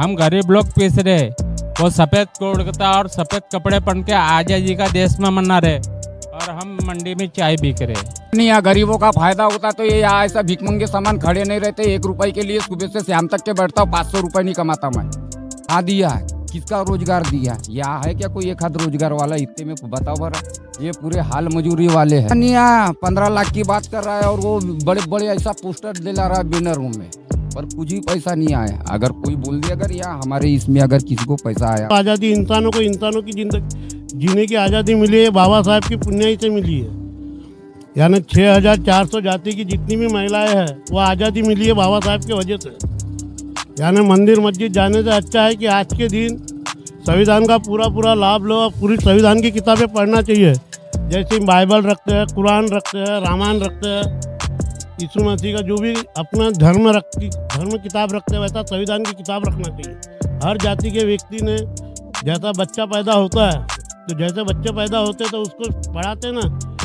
हम गरीब लोग पीस रहे वो सफ़ेद कुर्ता और सफ़ेद कपड़े पहन के आजादी का देश में मना रहे और हम मंडी में चाय बिक रहे नहीं यहाँ गरीबों का फायदा होता तो ये यहाँ ऐसा भिकमंगे सामान खड़े नहीं रहते एक रुपए के लिए सुबह से शाम तक के बैठता हूँ पाँच सौ रुपए नहीं कमाता मैं कहा दिया है किसका रोजगार दिया यहाँ है क्या कोई एक हाथ रोजगार वाला इतने में बताओ भरा ये पूरे हाल मजूरी वाले है नहीं यहाँ पंद्रह लाख की बात कर रहा है और वो बड़े बड़े ऐसा पोस्टर दिला रहा है बिना रूम में पर कुछ भी पैसा नहीं आया अगर कोई बोल दिया अगर या हमारे इसमें अगर किसी को पैसा आया आज़ादी इंसानों को इंसानों की जिंदगी जीने की आज़ादी मिली है बाबा साहब की पुण्य से मिली है यानी 6,400 जाति की जितनी भी महिलाएं हैं वो आज़ादी मिली है बाबा साहब की वजह से यानी मंदिर मस्जिद जाने से अच्छा है कि आज के दिन संविधान का पूरा पूरा लाभ लो पूरी संविधान की किताबें पढ़ना चाहिए जैसे बाइबल रखते हैं कुरान रखते हैं रामायण रखते हैं यीशु मसीह का जो भी अपना धर्म रख धर्म किताब रखते वैसा संविधान की किताब रखना चाहिए हर जाति के व्यक्ति ने जैसा बच्चा पैदा होता है तो जैसे बच्चे पैदा होते तो उसको पढ़ाते ना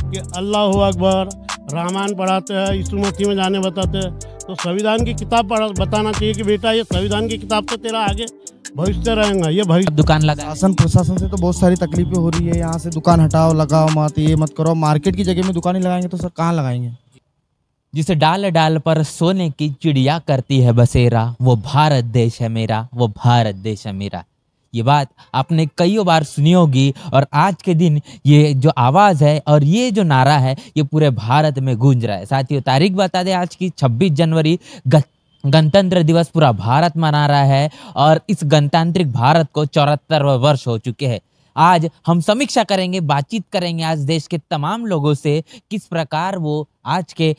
कि अल्लाह अकबर रामायण पढ़ाते हैं यीशु मसीह में जाने बताते हैं तो संविधान की किताब पढ़ा बताना चाहिए कि बेटा ये संविधान की किताब से तो तेरा आगे भविष्य रहेगा ये भविष्य दुकान लगा शासन प्रशासन से तो बहुत सारी तकलीफें हो रही है यहाँ से दुकान हटाओ लगाओ मत ये मत करो मार्केट की जगह में दुकान ही लगाएंगे तो सर कहाँ लगाएंगे जिसे डाल डाल पर सोने की चिड़िया करती है बसेरा वो भारत देश है मेरा वो भारत देश है मेरा ये बात आपने कईयों बार सुनी होगी और आज के दिन ये जो आवाज़ है और ये जो नारा है ये पूरे भारत में गूंज रहा है साथियों तारीख बता दें आज की 26 जनवरी गणतंत्र दिवस पूरा भारत मना रहा है और इस गणतांत्रिक भारत को चौहत्तरवें वर्ष हो चुके हैं आज हम समीक्षा करेंगे बातचीत करेंगे आज देश के तमाम लोगों से किस प्रकार वो आज के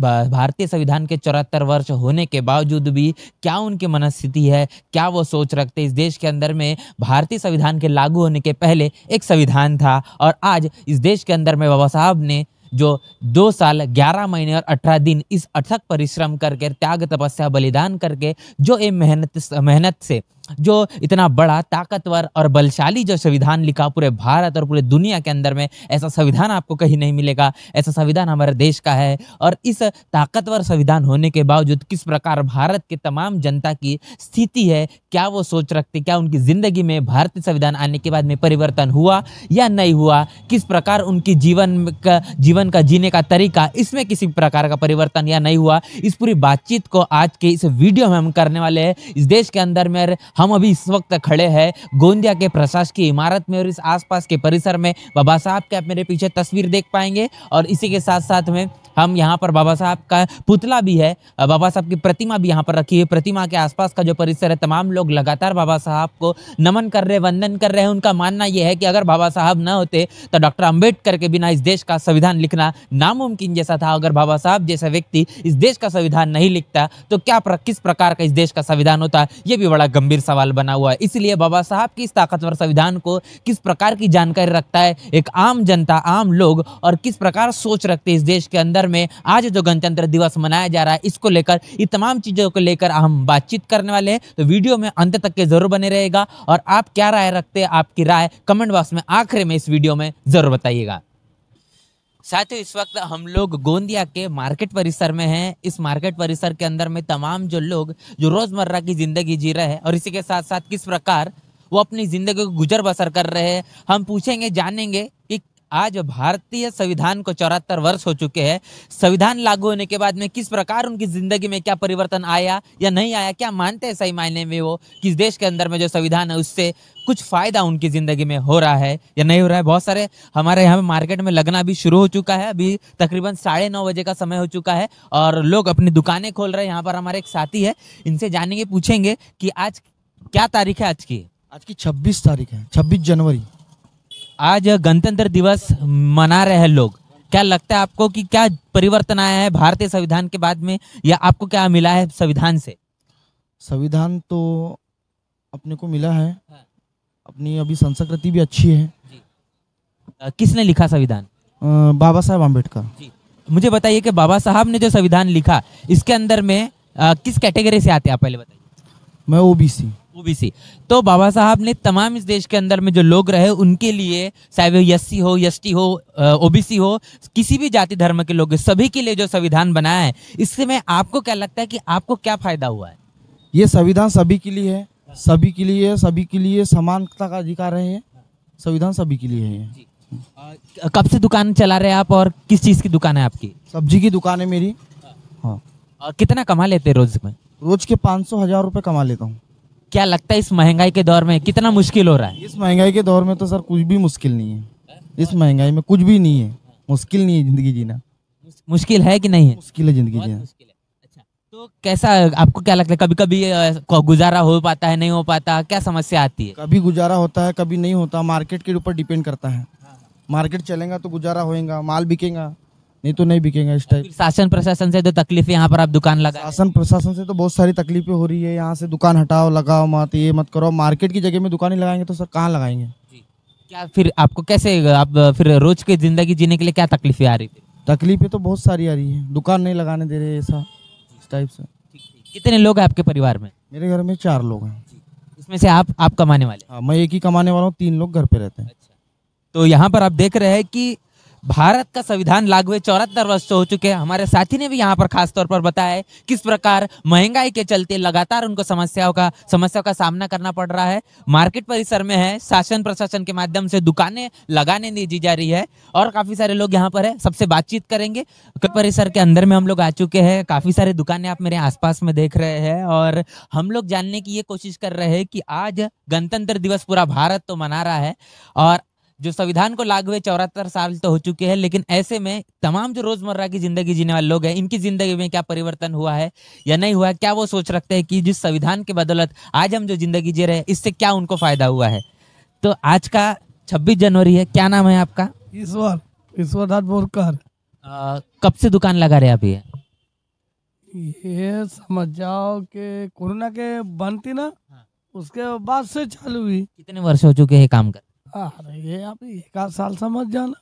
भारतीय संविधान के चौहत्तर वर्ष होने के बावजूद भी क्या उनकी मनस्थिति है क्या वो सोच रखते इस देश के अंदर में भारतीय संविधान के लागू होने के पहले एक संविधान था और आज इस देश के अंदर में बाबा साहब ने जो दो साल ग्यारह महीने और अठारह दिन इस अथक परिश्रम करके त्याग तपस्या बलिदान करके जो ये मेहनत मेहनत से जो इतना बड़ा ताकतवर और बलशाली जो संविधान लिखा पूरे भारत और पूरे दुनिया के अंदर में ऐसा संविधान आपको कहीं नहीं मिलेगा ऐसा संविधान हमारे देश का है और इस ताकतवर संविधान होने के बावजूद किस प्रकार भारत के तमाम जनता की स्थिति है क्या वो सोच रखते क्या उनकी ज़िंदगी में भारतीय संविधान आने के बाद में परिवर्तन हुआ या नहीं हुआ किस प्रकार उनकी जीवन का जीवन का जीने का तरीका इसमें किसी प्रकार का परिवर्तन या नहीं हुआ इस पूरी बातचीत को आज के इस वीडियो में हम करने वाले हैं इस देश के अंदर में हम अभी इस वक्त खड़े हैं गोंदिया के प्रशासकीय इमारत में और इस आसपास के परिसर में बाबा साहब के आप मेरे पीछे तस्वीर देख पाएंगे और इसी के साथ साथ में हम यहाँ पर बाबा साहब का पुतला भी है बाबा साहब की प्रतिमा भी यहाँ पर रखी है प्रतिमा के आसपास का जो परिसर है तमाम लोग लगातार बाबा साहब को नमन कर रहे वंदन कर रहे हैं उनका मानना यह है कि अगर बाबा साहब ना होते तो डॉक्टर अम्बेडकर के बिना इस देश का संविधान लिखना नामुमकिन जैसा था अगर बाबा साहब जैसा व्यक्ति इस देश का संविधान नहीं लिखता तो क्या किस प्रकार का इस देश का संविधान होता ये भी बड़ा गंभीर सवाल बना हुआ है इसलिए बाबा साहब की इस ताकतवर संविधान को किस प्रकार की जानकारी रखता है एक आम जनता आम लोग और किस प्रकार सोच रखते हैं इस देश के अंदर में आज जो गणतंत्र दिवस मनाया जा रहा है इसको लेकर ये तमाम चीज़ों को लेकर हम बातचीत करने वाले हैं तो वीडियो में अंत तक के ज़रूर बने रहेगा और आप क्या राय रखते हैं आपकी राय कमेंट बॉक्स में आखिर में इस वीडियो में ज़रूर बताइएगा साथियों इस वक्त हम लोग गोंदिया के मार्केट परिसर में हैं इस मार्केट परिसर के अंदर में तमाम जो लोग जो रोजमर्रा की जिंदगी जी रहे हैं और इसी के साथ साथ किस प्रकार वो अपनी जिंदगी को गुजर बसर कर रहे हैं हम पूछेंगे जानेंगे कि आज भारतीय संविधान को चौहत्तर वर्ष हो चुके हैं संविधान लागू होने के बाद में किस प्रकार उनकी ज़िंदगी में क्या परिवर्तन आया या नहीं आया क्या मानते हैं सही मायने में वो किस देश के अंदर में जो संविधान है उससे कुछ फ़ायदा उनकी ज़िंदगी में हो रहा है या नहीं हो रहा है बहुत सारे हमारे यहाँ मार्केट में लगना भी शुरू हो चुका है अभी तकरीबन साढ़े नौ बजे का समय हो चुका है और लोग अपनी दुकानें खोल रहे हैं यहाँ पर हमारे एक साथी है इनसे जानेंगे पूछेंगे कि आज क्या तारीख है आज की आज की छब्बीस तारीख है छब्बीस जनवरी आज गणतंत्र दिवस मना रहे हैं लोग क्या लगता है आपको कि क्या परिवर्तन आया है भारतीय संविधान के बाद में या आपको क्या मिला है संविधान से संविधान तो अपने को मिला है हाँ। अपनी अभी संस्कृति भी अच्छी है किसने लिखा संविधान बाबा साहेब अम्बेडकर मुझे बताइए कि बाबा साहब ने जो संविधान लिखा इसके अंदर में आ, किस कैटेगरी से आते हैं आप पहले बताइए मैं ओबीसी ओबीसी तो बाबा साहब ने तमाम इस देश के अंदर में जो लोग रहे उनके लिए चाहे वो एस हो एस हो ओबीसी हो किसी भी जाति धर्म के लोग सभी के लिए जो संविधान बनाया है इससे में आपको क्या लगता है कि आपको क्या फायदा हुआ है ये संविधान सभी के लिए है सभी के लिए सभी के लिए समानता का अधिकार है संविधान सभी के लिए है कब से दुकान चला रहे हैं आप और किस चीज़ की दुकान है आपकी सब्जी की दुकान है मेरी हाँ, हाँ। कितना कमा लेते हैं रोज में रोज के पाँच सौ हजार रूपए कमा लेता हूँ क्या लगता है इस महंगाई के दौर में कितना मुश्किल हो रहा है इस महंगाई के दौर में तो सर कुछ भी मुश्किल नहीं है इस महंगाई में कुछ भी नहीं है मुश्किल नहीं है जिंदगी जीना मुश्किल है कि नहीं है मुश्किल है जिंदगी जीना अच्छा, तो कैसा आपको क्या लगता है कभी कभी गुजारा हो पाता है नहीं हो पाता क्या समस्या आती है कभी गुजारा होता है कभी नहीं होता मार्केट के ऊपर डिपेंड करता है मार्केट चलेगा तो गुजारा होएगा माल बिकेगा नहीं तो नहीं बिकेगा इस टाइप शासन प्रशासन से तो तकलीफ यहाँ पर आप दुकान लगा शासन प्रशासन से तो बहुत सारी तकलीफें हो रही है यहाँ से दुकान हटाओ लगाओ मत ये मत करो मार्केट की जगह में दुकान ही लगाएंगे तो सर कहाँ लगाएंगे जी क्या फिर आपको कैसे आप फिर रोज की जिंदगी जीने के लिए क्या तकलीफें आ रही थी तकलीफें तो बहुत सारी आ रही है दुकान नहीं लगाने दे रहे ऐसा इस टाइप से कितने लोग हैं आपके परिवार में मेरे घर में चार लोग हैं इसमें से आप आप कमाने वाले हाँ मैं एक ही कमाने वाला हूँ तीन लोग घर पे रहते हैं अच्छा तो यहाँ पर आप देख रहे हैं कि भारत का संविधान लागू हुए चौहत्तर वर्ष हो चुके हैं हमारे साथी ने भी यहाँ पर खास तौर पर बताया है किस प्रकार महंगाई के चलते लगातार उनको समस्याओं का समस्याओं का सामना करना पड़ रहा है मार्केट परिसर में है शासन प्रशासन के माध्यम से दुकानें लगाने दी जा रही है और काफी सारे लोग यहाँ पर है सबसे बातचीत करेंगे परिसर के अंदर में हम लोग आ चुके हैं काफी सारे दुकानें आप मेरे आसपास में देख रहे हैं और हम लोग जानने की ये कोशिश कर रहे हैं कि आज गणतंत्र दिवस पूरा भारत तो मना रहा है और जो संविधान को लागू हुए चौहत्तर साल तो हो चुके हैं लेकिन ऐसे में तमाम जो रोजमर्रा की जिंदगी जीने वाले लोग हैं इनकी जिंदगी में क्या परिवर्तन हुआ है या नहीं हुआ है क्या वो सोच रखते हैं कि जिस संविधान के बदौलत आज हम जो जिंदगी जी रहे हैं इससे क्या उनको फायदा हुआ है तो आज का छब्बीस जनवरी है क्या नाम है आपका ईश्वर ईश्वरनाथ बोरकर कब से दुकान लगा रहे अभी ये समझ जाओ के कोरोना के बनती ना हाँ। उसके बाद से चालू हुई कितने वर्ष हो चुके हैं काम कर अरे ये आप एक आध साल समझ जाना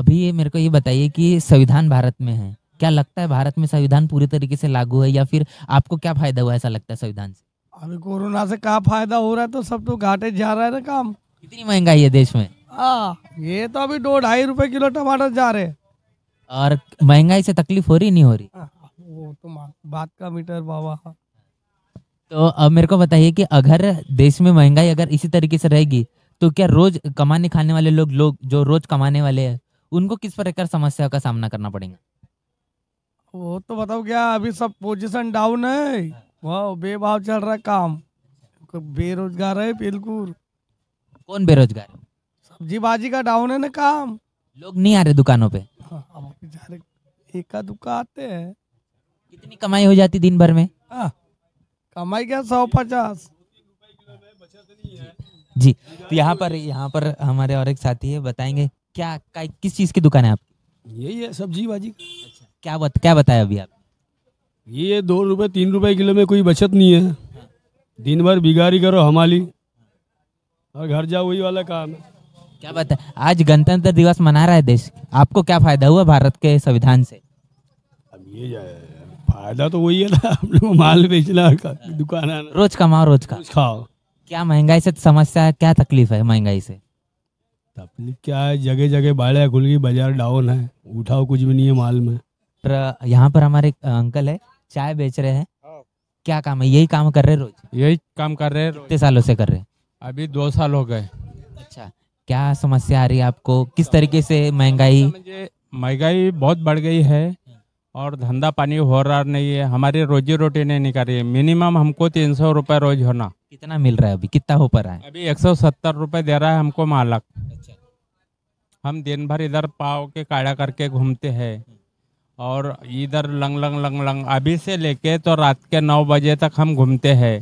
अभी ये मेरे को ये बताइए कि संविधान भारत में है क्या लगता है भारत में संविधान पूरी तरीके से लागू है या फिर आपको क्या फायदा हुआ ऐसा लगता है संविधान से अभी कोरोना से क्या फायदा हो रहा है तो सब तो घाटे जा रहा है ना काम कितनी महंगाई है देश में आ, हाँ, ये तो अभी दो ढाई रूपए किलो टमाटर जा रहे और महंगाई से तकलीफ हो रही नहीं हो रही आ, हाँ, वो तो बात का मीटर बाबा तो अब मेरे को बताइए कि अगर देश में महंगाई अगर इसी तरीके से रहेगी तो क्या रोज कमाने खाने वाले लोग लोग जो रोज कमाने वाले हैं उनको किस प्रकार समस्या का सामना करना पड़ेगा वो तो बताओ क्या अभी सब पोजीशन डाउन है वाह बेभाव चल रहा है काम बेरोजगार है बिल्कुल कौन बेरोजगार सब्जी सब्जीबाजी का डाउन है ना काम लोग नहीं आ रहे दुकानों पे हाँ, एक दुकान आते हैं कितनी कमाई हो जाती दिन भर में आ, हाँ, कमाई क्या सौ पचास जी तो यहाँ पर यहाँ पर हमारे और एक साथी है बताएंगे क्या का, किस चीज़ की दुकान है आपकी यही है सब्जी भाजी अच्छा क्या बत, क्या बताया अभी आप ये दो रुपए तीन रुपए किलो में कोई बचत नहीं है दिन भर बिगाड़ी करो हमारी और घर जाओ वही वाला काम है क्या बात है आज गणतंत्र दिवस मना रहा है देश आपको क्या फायदा हुआ भारत के संविधान से अब ये फायदा तो वही है ना हम लोग माल बेचना दुकान रोज कमाओ रोज का रोज खाओ क्या महंगाई से समस्या है क्या तकलीफ है महंगाई से तकलीफ क्या है जगह जगह बाड़ा खुल गई बाजार डाउन है उठाओ कुछ भी नहीं है माल में पर यहाँ पर हमारे अंकल है चाय बेच रहे हैं हाँ। क्या काम है यही काम कर रहे रोज यही काम कर रहे कितने सालों से कर रहे हैं अभी दो साल हो गए अच्छा क्या समस्या आ रही है आपको किस तरीके से महंगाई महंगाई बहुत बढ़ गई है और धंधा पानी हो रहा नहीं है हमारी रोजी रोटी नहीं निकाल रही है मिनिमम हमको तीन सौ रुपये रोज होना कितना मिल रहा है अभी कितना हो पा रहा है अभी एक सौ सत्तर रुपये दे रहा है हमको मालक अच्छा हम दिन भर इधर पाव के काढ़ा करके घूमते हैं और इधर लंग लंग लंग लंग अभी से लेके तो रात के नौ बजे तक हम घूमते हैं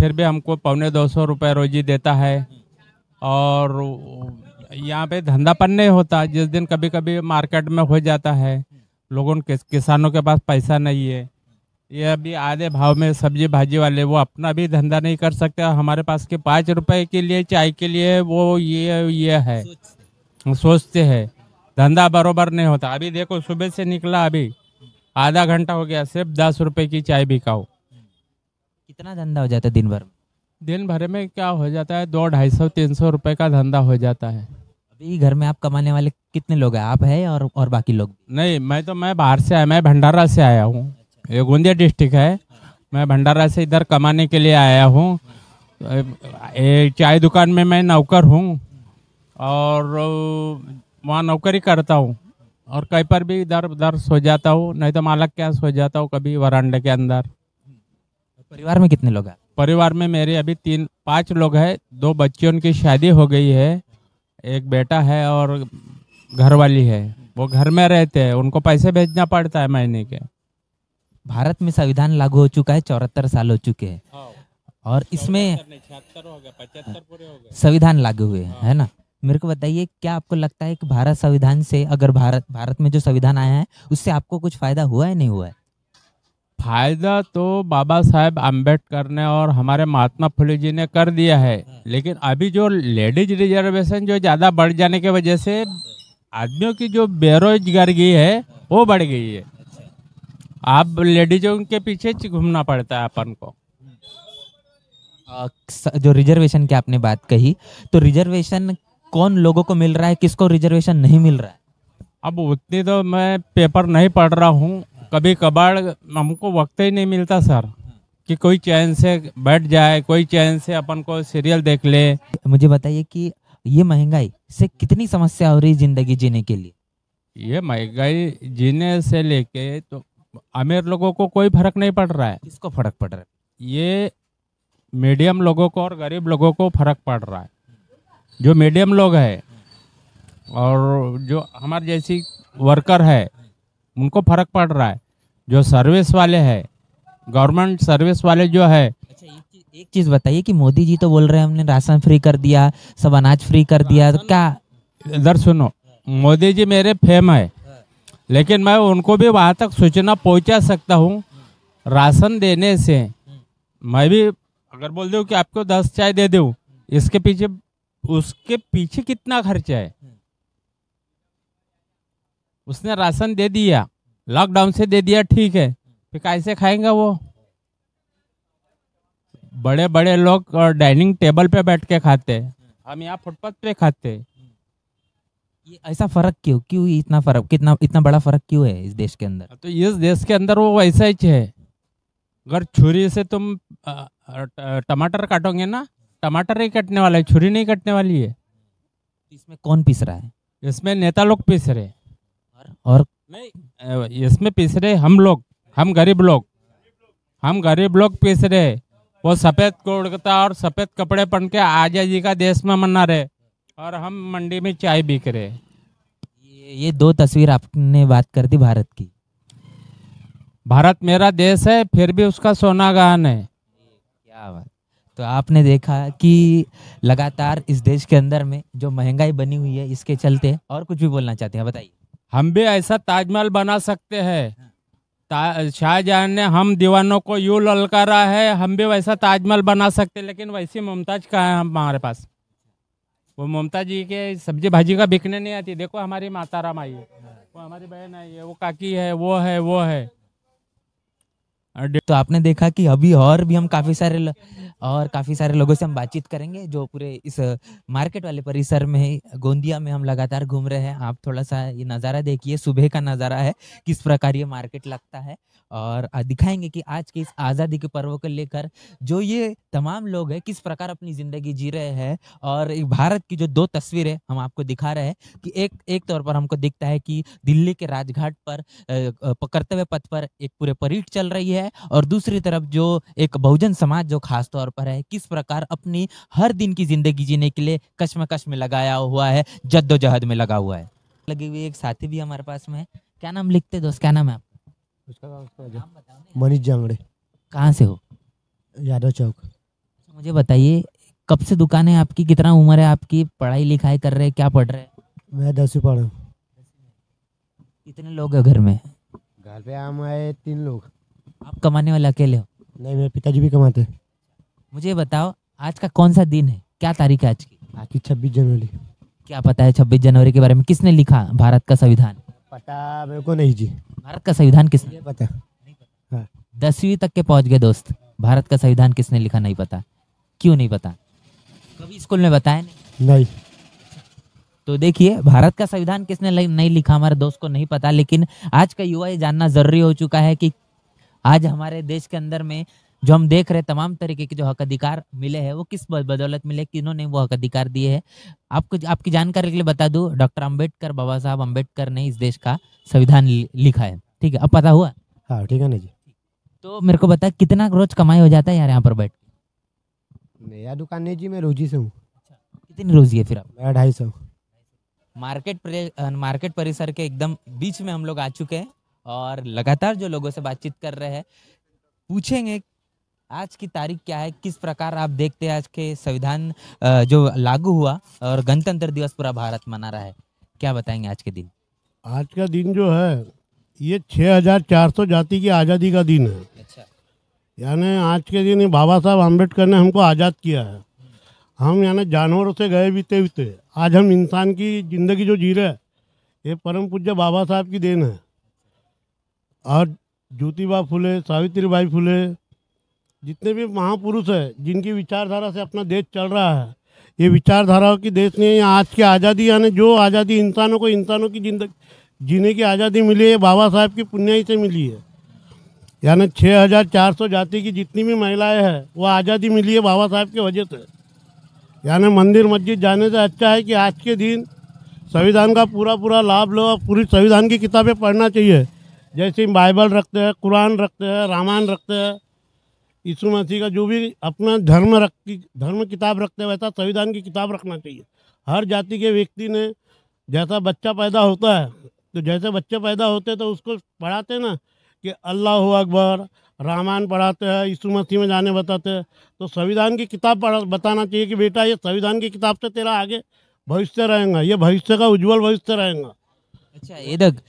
फिर भी हमको पौने दो सौ रुपये रोजी देता है और यहाँ पे धंधापन नहीं होता जिस दिन कभी कभी मार्केट में हो जाता है लोगों के किसानों के पास पैसा नहीं है ये अभी आधे भाव में सब्जी भाजी वाले वो अपना भी धंधा नहीं कर सकते हमारे पास के पाँच रुपए के लिए चाय के लिए वो ये ये है सोचते हैं धंधा बरोबर नहीं होता अभी देखो सुबह से निकला अभी आधा घंटा हो गया सिर्फ दस रुपए की चाय बिकाओ कितना धंधा हो जाता है दिन भर में दिन भर में क्या हो जाता है दो ढाई सौ तीन सौ रुपये का धंधा हो जाता है अभी घर में आप कमाने वाले कितने लोग हैं आप हैं और और बाकी लोग नहीं मैं तो मैं बाहर से आया मैं भंडारा से आया हूँ ये गोंदिया डिस्ट्रिक्ट है मैं भंडारा से इधर कमाने के लिए आया हूँ चाय दुकान में मैं नौकर हूँ और वहाँ नौकरी करता हूँ और कहीं पर भी इधर उधर सो जाता हूँ नहीं तो मालक क्या सो जाता हूँ कभी वरांडे के अंदर परिवार में कितने लोग हैं परिवार में मेरे अभी तीन पाँच लोग हैं दो बच्चियों की शादी हो गई है एक बेटा है और घर वाली है वो घर में रहते हैं उनको पैसे भेजना पड़ता है महीने के भारत में संविधान लागू हो चुका है चौहत्तर साल हो चुके हैं हाँ। और इसमें संविधान लागू हुए हैं हाँ। है ना मेरे को बताइए क्या आपको लगता है कि भारत संविधान से अगर भारत भारत में जो संविधान आया है उससे आपको कुछ फायदा हुआ है नहीं हुआ है फायदा तो बाबा साहेब अम्बेडकर ने और हमारे महात्मा फुले जी ने कर दिया है हाँ। लेकिन अभी जो लेडीज रिजर्वेशन जो ज़्यादा बढ़ जाने की वजह से आदमियों की जो बेरोजगारी है वो बढ़ गई है आप लेडीजों के पीछे घूमना पड़ता है अपन को जो रिजर्वेशन की आपने बात कही तो रिजर्वेशन कौन लोगों को मिल रहा है किसको रिजर्वेशन नहीं मिल रहा है अब उतनी तो मैं पेपर नहीं पढ़ रहा हूँ कभी कबाड़ हमको वक्त ही नहीं मिलता सर कि कोई चैन से बैठ जाए कोई चैन से अपन को सीरियल देख ले मुझे बताइए कि ये महंगाई से कितनी समस्या हो रही है जिंदगी जीने के लिए ये महंगाई जीने से लेके तो अमीर लोगों को कोई फर्क नहीं पड़ रहा है किसको फर्क पड़ रहा है ये मीडियम लोगों को और गरीब लोगों को फर्क पड़ रहा है जो मीडियम लोग है और जो हमारे जैसी वर्कर है उनको फर्क पड़ रहा है जो सर्विस वाले है गवर्नमेंट सर्विस वाले जो है अच्छा एक, एक चीज़ बताइए कि मोदी जी तो बोल रहे हैं हमने राशन फ्री कर दिया सब अनाज फ्री कर दिया तो क्या इधर सुनो मोदी जी मेरे फेम है लेकिन मैं उनको भी वहाँ तक सूचना पहुँचा सकता हूँ राशन देने से मैं भी अगर बोल दूँ कि आपको दस चाय दे दूँ इसके पीछे उसके पीछे कितना खर्चा है उसने राशन दे दिया लॉकडाउन से दे दिया ठीक है फिर कैसे खाएंगा वो बड़े बड़े लोग डाइनिंग टेबल पे बैठ के खाते हम यहाँ फुटपाथ पे खाते हैं ये ऐसा फर्क क्यों क्यों इतना फर्क कितना इतना बड़ा फर्क क्यों है इस देश के अंदर तो इस देश के अंदर वो वैसा ही है अगर छुरी से तुम टमाटर काटोगे ना टमाटर ही कटने वाला है छुरी नहीं कटने वाली है इसमें कौन पिस रहा है इसमें नेता लोग पिस रहे और, और नहीं इसमें पिस रहे हम लोग हम गरीब लोग हम गरीब लोग पिस रहे वो सफ़ेद कोड़ता और सफ़ेद कपड़े पहन के आजादी का देश में मना रहे और हम मंडी में चाय बिक रहे ये, ये दो तस्वीर आपने बात कर दी भारत की भारत मेरा देश है फिर भी उसका सोना गान है क्या बात तो आपने देखा कि लगातार इस देश के अंदर में जो महंगाई बनी हुई है इसके चलते और कुछ भी बोलना चाहते हैं बताइए हम भी ऐसा ताजमहल बना सकते हैं शाहजहां ने हम दीवानों को यूँ ललकारा है हम भी वैसा ताजमहल बना सकते लेकिन वैसी मुमताज कहाँ है हमारे पास वो ममता जी के सब्जी भाजी का बिकने नहीं आती देखो हमारी माता राम आई है वो हमारी बहन आई है वो काकी है वो है वो है तो आपने देखा कि अभी और भी हम काफ़ी सारे ल, और काफ़ी सारे लोगों से हम बातचीत करेंगे जो पूरे इस मार्केट वाले परिसर में गोंदिया में हम लगातार घूम रहे हैं आप थोड़ा सा ये नज़ारा देखिए सुबह का नज़ारा है किस प्रकार ये मार्केट लगता है और दिखाएंगे कि आज के इस आज़ादी के पर्व को लेकर जो ये तमाम लोग हैं किस प्रकार अपनी ज़िंदगी जी रहे हैं और भारत की जो दो तस्वीरें हम आपको दिखा रहे हैं कि एक एक तौर पर हमको दिखता है कि दिल्ली के राजघाट पर कर्तव्य पथ पर एक पूरे परेड चल रही है और दूसरी तरफ जो एक बहुजन समाज जो खास तौर पर है किस प्रकार अपनी हर दिन की ज़िंदगी जीने के लिए कश्मकश में लगाया हुआ है जद्दोजहद में लगा हुआ है लगी हुई एक साथी भी हमारे पास में क्या नाम लिखते दोस्त क्या नाम है आप उसका नाम उसका मनीष जांगड़े कहाँ से हो यादव चौक अच्छा, मुझे बताइए कब से दुकान है आपकी कितना उम्र है आपकी पढ़ाई लिखाई कर रहे हैं क्या पढ़ रहे हैं मैं दसवीं पढ़ रहा हूँ कितने लोग हैं घर में घर पे हम आए तीन लोग आप कमाने वाले अकेले हो नहीं मेरे पिताजी भी कमाते मुझे बताओ आज का कौन सा दिन है क्या तारीख है आज की आज की छब्बीस जनवरी क्या पता है छब्बीस जनवरी के बारे में किसने लिखा भारत का संविधान पता मेरे को नहीं जी भारत का संविधान किसने पता हाँ। दसवीं तक के पहुंच गए दोस्त भारत का संविधान किसने लिखा नहीं पता क्यों नहीं पता कभी स्कूल में बताया नहीं नहीं तो देखिए भारत का संविधान किसने नहीं लिखा हमारे दोस्त को नहीं पता लेकिन आज का युवा ये जानना जरूरी हो चुका है कि आज हमारे देश के अंदर में जो हम देख रहे हैं तमाम तरीके के जो हक अधिकार मिले हैं वो किस बदौलत मिले किन्होंने वो हक अधिकार दिए हैं आपको आपकी जानकारी के लिए बता दूं डॉक्टर अंबेडकर बाबा साहब अंबेडकर ने इस देश का संविधान लिखा है ठीक है अब पता हुआ हाँ ठीक है ना जी तो मेरे को बता कितना रोज कमाई हो जाता है यार यहाँ पर बैठ मेरा दुकान नहीं जी मैं रोजी से हूँ अच्छा, कितनी रोजी है फिर आप मेरा ढाई सौ मार्केट मार्केट परिसर के एकदम बीच में हम लोग आ चुके हैं और लगातार जो लोगों से बातचीत कर रहे हैं पूछेंगे आज की तारीख क्या है किस प्रकार आप देखते हैं आज के संविधान जो लागू हुआ और गणतंत्र दिवस पूरा भारत मना रहा है क्या बताएंगे आज के दिन आज का दिन जो है ये 6400 जाति की आज़ादी का दिन है अच्छा यानी आज के दिन बाबा साहब अम्बेडकर ने हमको आज़ाद किया है हम यानी जानवरों से गए बीते बीते आज हम इंसान की ज़िंदगी जो जी रहे ये परम पूज्य बाबा साहब की देन है और ज्योतिबा फुले सावित्री बाई फुले जितने भी महापुरुष हैं जिनकी विचारधारा से अपना देश चल रहा है ये विचारधारा की देश नहीं है आज की आज़ादी यानी जो आज़ादी इंसानों को इंसानों की जिंदगी जीने की आज़ादी मिली है बाबा साहब की ही से मिली है यानी 6,400 जाति की जितनी भी महिलाएं हैं वो आज़ादी मिली है बाबा साहब की वजह से यानी मंदिर मस्जिद जाने से अच्छा है कि आज के दिन संविधान का पूरा पूरा लाभ लो पूरी संविधान की किताबें पढ़ना चाहिए जैसे बाइबल रखते हैं कुरान रखते हैं रामायण रखते हैं यीशु मसीह का जो भी अपना धर्म रख धर्म किताब रखते वैसा संविधान की किताब रखना चाहिए हर जाति के व्यक्ति ने जैसा बच्चा पैदा होता है तो जैसे बच्चे पैदा होते हैं तो उसको पढ़ाते ना कि अल्लाह अकबर रामायण पढ़ाते हैं यीशु मसीह में जाने बताते हैं तो संविधान की किताब पढ़ा बताना चाहिए कि बेटा ये संविधान की किताब से तेरा आगे भविष्य रहेगा ये भविष्य का उज्जवल भविष्य रहेगा अच्छा देख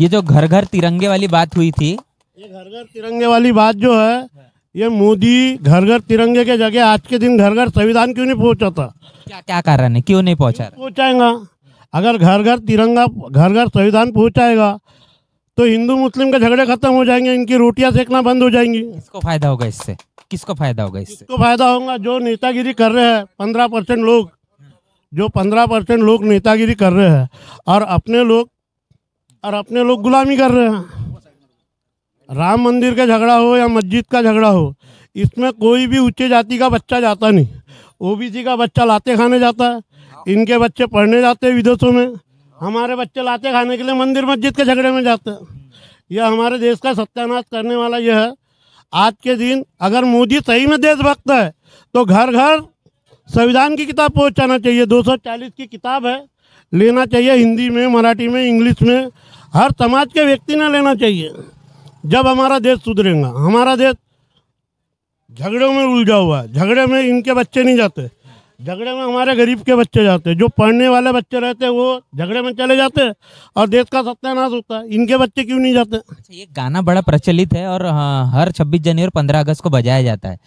ये जो घर घर तिरंगे वाली बात हुई थी ये घर घर तिरंगे वाली बात जो है ये मोदी घर घर तिरंगे के जगह आज के दिन घर घर संविधान क्यों नहीं पहुंचाता क्या क्या कारण है क्यों नहीं पहुंचा पहुंचाएगा अगर घर घर तिरंगा घर घर संविधान पहुंचाएगा तो हिंदू मुस्लिम के झगड़े खत्म हो जाएंगे इनकी रोटियां सेकना बंद हो जाएंगी किसको फायदा होगा इससे किसको फायदा होगा इससे किसको फायदा होगा जो नेतागिरी कर रहे हैं पंद्रह परसेंट लोग जो पंद्रह परसेंट लोग नेतागिरी कर रहे हैं और अपने लोग और अपने लोग गुलामी कर रहे हैं राम मंदिर का झगड़ा हो या मस्जिद का झगड़ा हो इसमें कोई भी उच्च जाति का बच्चा जाता नहीं ओबीसी का बच्चा लाते खाने जाता है इनके बच्चे पढ़ने जाते हैं विदेशों में हमारे बच्चे लाते खाने के लिए मंदिर मस्जिद के झगड़े में जाते हैं यह हमारे देश का सत्यानाश करने वाला यह है आज के दिन अगर मोदी सही में देशभक्त है तो घर घर संविधान की किताब पहुंचाना चाहिए 240 की किताब है लेना चाहिए हिंदी में मराठी में इंग्लिश में हर समाज के व्यक्ति ने लेना चाहिए जब हमारा देश सुधरेगा हमारा देश झगड़ों में उलझा हुआ है झगड़े में इनके बच्चे नहीं जाते झगड़े में हमारे गरीब के बच्चे जाते हैं जो पढ़ने वाले बच्चे रहते हैं वो झगड़े में चले जाते हैं और देश का सत्यानाश होता है इनके बच्चे क्यों नहीं जाते अच्छा, ये गाना बड़ा प्रचलित है और हाँ, हर 26 जनवरी और 15 अगस्त को बजाया जाता है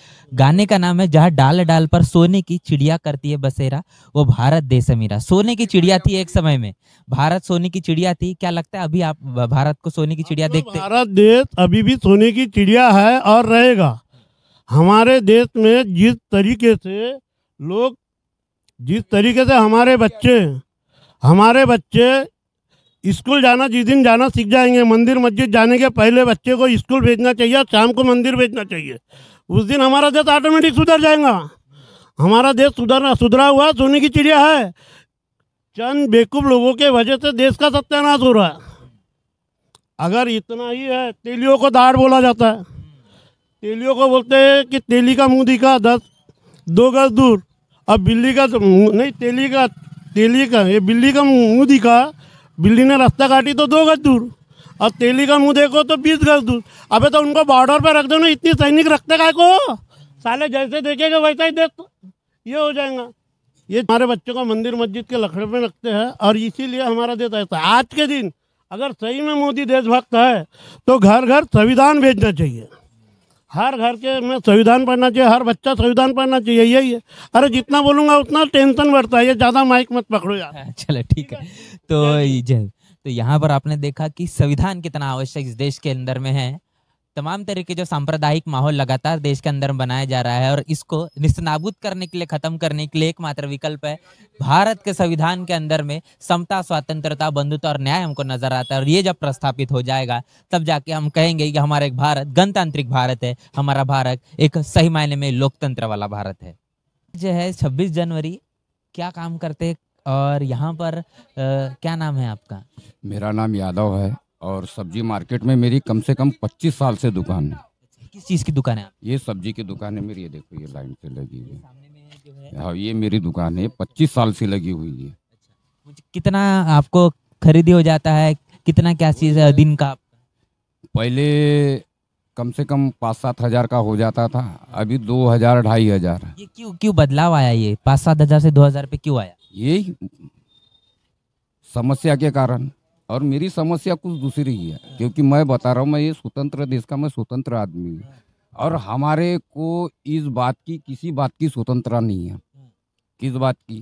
गाने का नाम है जहाँ डाल डाल पर सोने की चिड़िया करती है बसेरा वो भारत देश है मीरा सोने की चिड़िया थी एक समय में भारत सोने की चिड़िया थी क्या लगता है अभी आप भारत को सोने की चिड़िया देखते भारत देश अभी भी सोने की चिड़िया है और रहेगा हमारे देश में जिस तरीके से लोग जिस तरीके से हमारे बच्चे हमारे बच्चे स्कूल जाना जिस दिन जाना सीख जाएंगे मंदिर मस्जिद जाने के पहले बच्चे को स्कूल भेजना चाहिए और शाम को मंदिर भेजना चाहिए उस दिन हमारा देश ऑटोमेटिक सुधर जाएगा हमारा देश सुधर सुधरा हुआ सोने की चिड़िया है चंद बेवकूफ़ लोगों के वजह से देश का सत्यानाश हो रहा है अगर इतना ही है तेलियों को दाढ़ बोला जाता है तेलियों को बोलते हैं कि तेली का मुँह दिखा दस दो गज दूर अब बिल्ली का तो नहीं तेली का तेली का ये बिल्ली का मुंह दिखा बिल्ली ने रास्ता काटी तो दो गज दूर और तेली का मुंह देखो तो बीस गज दूर अबे तो उनको बॉर्डर पर रख दो ना इतनी सैनिक रखते का को साले जैसे देखेगा वैसा ही देख तो। ये हो जाएगा ये हमारे बच्चों को मंदिर मस्जिद के लखड़े में रखते हैं और इसीलिए हमारा देश ऐसा आज के दिन अगर सही में मोदी देशभक्त है तो घर घर संविधान भेजना चाहिए हर घर के में संविधान पढ़ना चाहिए हर बच्चा संविधान पढ़ना चाहिए यही है अरे जितना बोलूंगा उतना टेंशन बढ़ता है ये ज्यादा माइक मत पकड़ो यार चलो ठीक है तो जय तो यहाँ पर आपने देखा कि संविधान कितना आवश्यक इस देश के अंदर में है तमाम तरह के जो सांप्रदायिक माहौल लगातार देश के अंदर बनाया जा रहा है और इसको निस्तनाबूद करने के लिए खत्म करने के लिए एकमात्र विकल्प है भारत के संविधान के अंदर में समता स्वतंत्रता बंधुता और न्याय हमको नजर आता है और ये जब प्रस्थापित हो जाएगा तब जाके हम कहेंगे कि हमारा एक भारत गणतांत्रिक भारत है हमारा भारत एक सही मायने में लोकतंत्र वाला भारत है जो है छब्बीस जनवरी क्या काम करते और यहाँ पर आ, क्या नाम है आपका मेरा नाम यादव है और सब्जी मार्केट में मेरी कम से कम 25 साल से दुकान है किस चीज़ की दुकान है ये सब्जी की दुकान है मेरी ये देखो ये लाइन से लगी हुई है हाँ ये मेरी दुकान है पच्चीस साल से लगी हुई है अच्छा, कितना आपको खरीदी हो जाता है कितना क्या चीज़ है दिन का पहले कम से कम पाँच सात हजार का हो जाता था अभी दो हजार ढाई हजार ये क्यों क्यों बदलाव आया ये पाँच सात हजार से दो हजार पे क्यों आया ये समस्या के कारण और मेरी समस्या कुछ दूसरी ही है क्योंकि मैं बता रहा हूँ मैं ये स्वतंत्र देश का मैं स्वतंत्र आदमी हूँ और हमारे को इस बात की किसी बात की स्वतंत्रता नहीं है किस बात की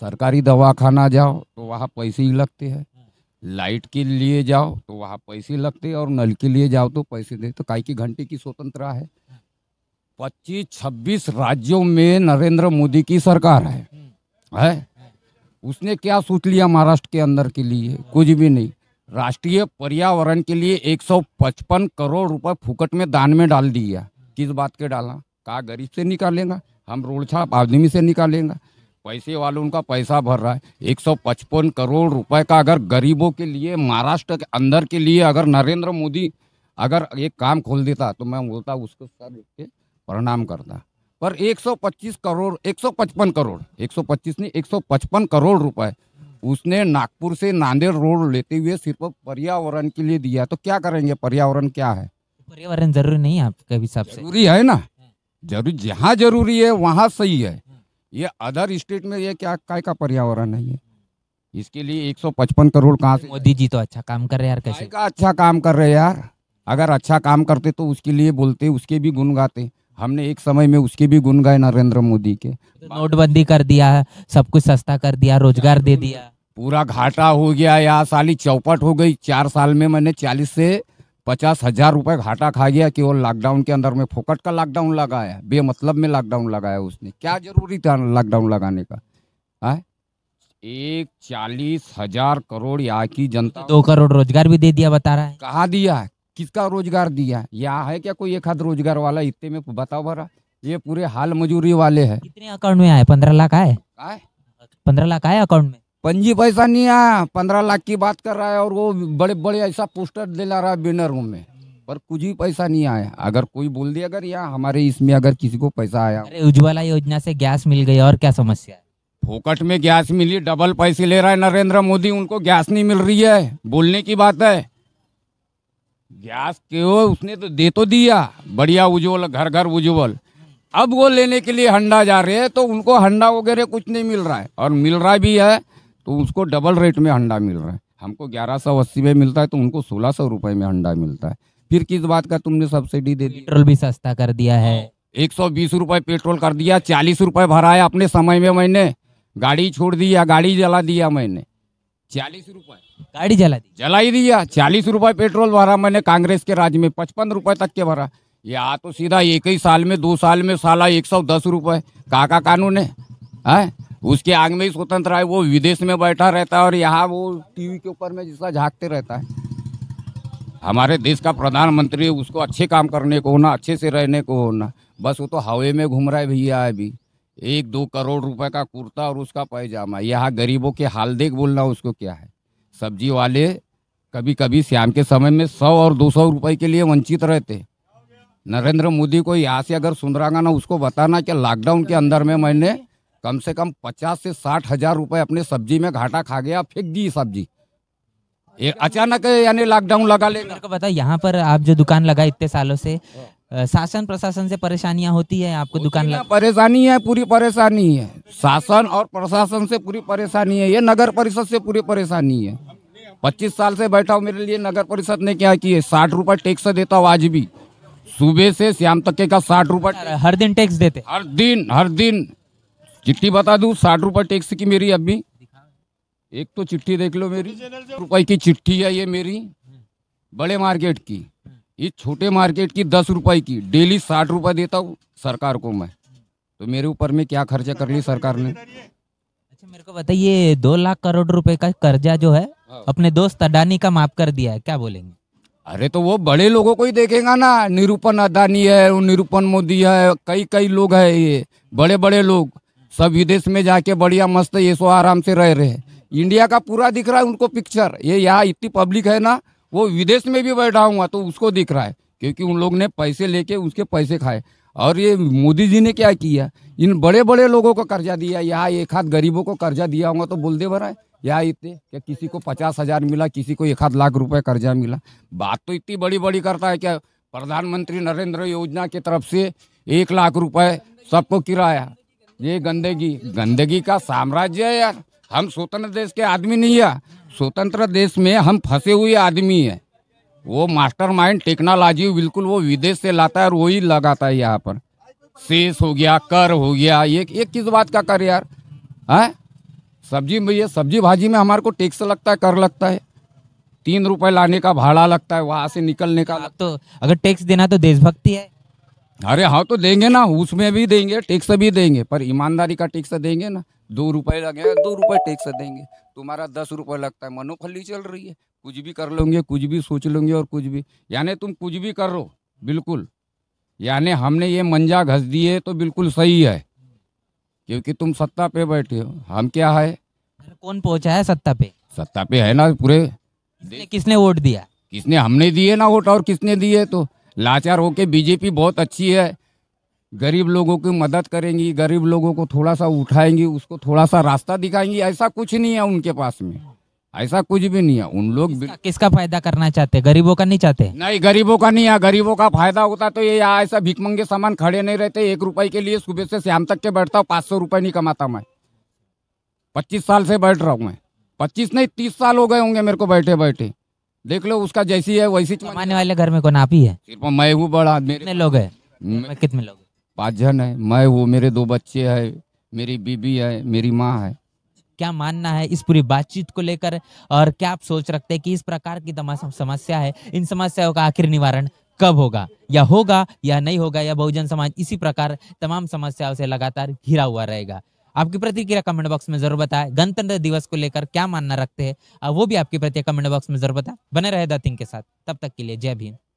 सरकारी दवाखाना जाओ तो वहाँ पैसे ही लगते हैं लाइट के लिए जाओ तो वहाँ पैसे लगते और नल के लिए जाओ तो पैसे दे तो काय की घंटे की स्वतंत्रता है पच्चीस छब्बीस राज्यों में नरेंद्र मोदी की सरकार है है उसने क्या सोच लिया महाराष्ट्र के अंदर के लिए कुछ भी नहीं राष्ट्रीय पर्यावरण के लिए 155 करोड़ रुपए फुकट में दान में डाल दिया किस बात के डाला कहा गरीब से निकालेगा हम रोड़छा आदमी से निकालेंगे पैसे वालों का पैसा भर रहा है 155 करोड़ रुपए का अगर गरीबों के लिए महाराष्ट्र के अंदर के लिए अगर नरेंद्र मोदी अगर एक काम खोल देता तो मैं बोलता उसको सर के प्रणाम करता पर 125 करोड़ 155 करोड़ 125 नहीं 155 करोड़ रुपए उसने नागपुर से नांदेड़ रोड लेते हुए सिर्फ पर्यावरण के लिए दिया तो क्या करेंगे पर्यावरण क्या है पर्यावरण जरूरी नहीं है आपके हिसाब से जरूरी है ना जरूर जहाँ जरूरी है वहाँ सही है ये अदर स्टेट में ये क्या काय का पर्यावरण है ये इसके लिए 155 करोड़ कहाँ से मोदी जी तो अच्छा काम कर रहे यार कैसे का अच्छा काम कर रहे यार अगर अच्छा काम करते तो उसके लिए बोलते उसके भी गुन गाते हमने एक समय में उसके भी गुण गाए नरेंद्र मोदी के नोटबंदी कर दिया है सब कुछ सस्ता कर दिया रोजगार दे दिया पूरा घाटा हो गया यहाँ साली चौपट हो गई चार साल में मैंने चालीस से पचास हजार रुपए घाटा खा गया वो लॉकडाउन के अंदर में फोकट का लॉकडाउन लगाया बेमतलब में लॉकडाउन लगाया उसने क्या जरूरी था लॉकडाउन लगाने का आ? हाँ? एक चालीस हजार करोड़ यहाँ की जनता दो करोड़ रोजगार भी दे दिया बता रहा है कहा दिया किसका रोजगार दिया यहाँ है क्या कोई एक हाथ रोजगार वाला इतने में बताओ भरा ये पूरे हाल मजूरी वाले है कितने अकाउंट में आए पंद्रह लाख आए पंद्रह लाख आए अकाउंट में पंजी पैसा नहीं आया पंद्रह लाख की बात कर रहा है और वो बड़े बड़े ऐसा पोस्टर दिला रहा है रूम में पर कुछ भी पैसा नहीं आया अगर कोई बोल दे अगर यहाँ हमारे इसमें अगर किसी को पैसा आया उज्ज्वला योजना से गैस मिल गई और क्या समस्या है फोकट में गैस मिली डबल पैसे ले रहा है नरेंद्र मोदी उनको गैस नहीं मिल रही है बोलने की बात है गैस के वो उसने तो दे तो दिया बढ़िया उज्ज्वल घर घर उज्ज्वल अब वो लेने के लिए हंडा जा रहे हैं तो उनको हंडा वगैरह कुछ नहीं मिल रहा है और मिल रहा भी है तो उसको डबल रेट में हंडा मिल रहा है हमको ग्यारह सौ अस्सी में मिलता है तो उनको सोलह सौ रुपये में हंडा मिलता है फिर किस बात का तुमने सब्सिडी दे दी पेट्रोल भी सस्ता कर दिया है एक सौ बीस रुपये पेट्रोल कर दिया चालीस रुपये भराया अपने समय में मैंने गाड़ी छोड़ दिया गाड़ी जला दिया मैंने चालीस रुपये गाड़ी जला दी जला ही दिया चालीस रुपए पेट्रोल भरा मैंने कांग्रेस के राज्य में पचपन रुपए तक के भरा या तो सीधा एक ही साल में दो साल में साला एक सौ दस रुपये काका कानून है हैं उसके आग में ही स्वतंत्र है वो विदेश में बैठा रहता है और यहाँ वो टीवी के ऊपर में जिसका झाँकते रहता है हमारे देश का प्रधानमंत्री उसको अच्छे काम करने को होना अच्छे से रहने को होना बस वो तो हवे में घूम रहा है भैया अभी एक दो करोड़ रुपए का कुर्ता और उसका पैजामा यहाँ गरीबों के हाल देख बोलना उसको क्या है सब्जी वाले कभी कभी शाम के समय में सौ और दो सौ रुपये के लिए वंचित रहते नरेंद्र मोदी को यहाँ से अगर सुन रहा ना उसको बताना कि लॉकडाउन के अंदर में मैंने कम से कम पचास से साठ हजार रुपये अपने सब्जी में घाटा खा गया फेंक दी सब्जी ये अचानक यानी लॉकडाउन लगा ले मेरे को यहाँ पर आप जो दुकान लगा इतने सालों से हाँ। शासन प्रशासन से परेशानियां होती है आपको दुकान लग... परेशानी है पूरी परेशानी है शासन और प्रशासन से पूरी परेशानी है ये नगर परिषद से पूरी परेशानी है पच्चीस साल से बैठा हूँ मेरे लिए नगर परिषद ने क्या किया साठ रूपये टैक्स देता हूँ आज भी सुबह से शाम तक का साठ रूपये हर दिन टैक्स देते हर दिन हर दिन चिट्ठी बता दू साठ रूपये टैक्स की मेरी अभी एक तो चिट्ठी देख लो मेरी रुपए की चिट्ठी है ये मेरी बड़े मार्केट की ये छोटे मार्केट की दस रुपए की डेली साठ रुपए देता हूँ सरकार को मैं तो मेरे ऊपर में क्या खर्चा कर ली सरकार ने अच्छा मेरे को बताइए दो लाख करोड़ रुपए का कर्जा जो है हाँ। अपने दोस्त अडानी का माफ कर दिया है क्या बोलेंगे अरे तो वो बड़े लोगों को ही देखेगा ना निरूपण अदानी है निरूपण मोदी है कई कई लोग है ये बड़े बड़े लोग सब विदेश में जाके बढ़िया मस्त ये सो आराम से रह रहे हैं इंडिया का पूरा दिख रहा है उनको पिक्चर ये यहाँ इतनी पब्लिक है ना वो विदेश में भी बैठा हुआ तो उसको दिख रहा है क्योंकि उन लोग ने पैसे लेके उसके पैसे खाए और ये मोदी जी ने क्या किया इन बड़े बड़े लोगों को कर्जा दिया यहाँ एक हाथ गरीबों को कर्जा दिया होगा तो बोल दे भरा है यहाँ इतने क्या किसी को पचास हजार मिला किसी को एक हाथ लाख रुपए कर्जा मिला बात तो इतनी बड़ी बड़ी करता है क्या प्रधानमंत्री नरेंद्र योजना की तरफ से एक लाख रुपए सबको किराया ये गंदगी गंदगी का साम्राज्य है यार हम स्वतंत्र देश के आदमी नहीं है स्वतंत्र देश में हम फंसे हुए आदमी है वो मास्टरमाइंड टेक्नोलॉजी बिल्कुल वो विदेश से लाता है और वही लगाता है यहाँ पर शेष हो गया कर हो गया ये एक किस बात का कर यार है हाँ? सब्जी में ये सब्जी भाजी में हमारे को टैक्स लगता है कर लगता है तीन रुपए लाने का भाड़ा लगता है वहां से निकलने का तो अगर टैक्स देना तो देशभक्ति है अरे हाँ तो देंगे ना उसमें भी देंगे टैक्स भी देंगे पर ईमानदारी का टैक्स देंगे ना दो रुपए लगेगा दो रुपए टैक्स देंगे तुम्हारा दस रुपए लगता है मनोफली चल रही है कुछ भी कर लोगे कुछ भी सोच लोगे और कुछ भी यानी तुम कुछ भी कर रो बिल्कुल यानी हमने ये मंजा घस दिए तो बिल्कुल सही है क्योंकि तुम सत्ता पे बैठे हो हम क्या है कौन पहुंचा है सत्ता पे सत्ता पे है ना पूरे किसने वोट दिया किसने हमने दिए ना वोट और किसने दिए तो लाचार होके बीजेपी बहुत अच्छी है गरीब लोगों की मदद करेंगी गरीब लोगों को थोड़ा सा उठाएंगी उसको थोड़ा सा रास्ता दिखाएंगी ऐसा कुछ नहीं है उनके पास में ऐसा कुछ भी नहीं है उन लोग किसका, किसका फायदा करना चाहते गरीबों का नहीं चाहते नहीं गरीबों का नहीं है गरीबों का फायदा होता तो ये यहाँ ऐसा भिकमंगे सामान खड़े नहीं रहते एक रुपए के लिए सुबह से शाम तक के बैठता हूँ पाँच सौ रुपये नहीं कमाता मैं पच्चीस साल से बैठ रहा हूँ मैं पच्चीस नहीं तीस साल हो गए होंगे मेरे को बैठे बैठे देख लो उसका जैसी है वैसी कमाने वाले घर में कौन आप ही है सिर्फ मैं हूँ बड़ा आदमी कितने लोग है कितने लोग पाँच जन है मैं वो मेरे दो बच्चे है मेरी बीबी है मेरी माँ है क्या मानना है इस पूरी बातचीत को लेकर और क्या आप सोच रखते हैं कि इस प्रकार की समस्या है इन समस्याओं का आखिर निवारण कब होगा या होगा या नहीं होगा या बहुजन समाज इसी प्रकार तमाम समस्याओं से लगातार घिरा हुआ रहेगा आपकी प्रतिक्रिया कमेंट बॉक्स में जरूर बताएं गणतंत्र दिवस को लेकर क्या मानना रखते हैं वो भी आपकी प्रतिक्रिया कमेंट बॉक्स में जरूर बताएं बने रहे दिंग के साथ तब तक के लिए जय भीम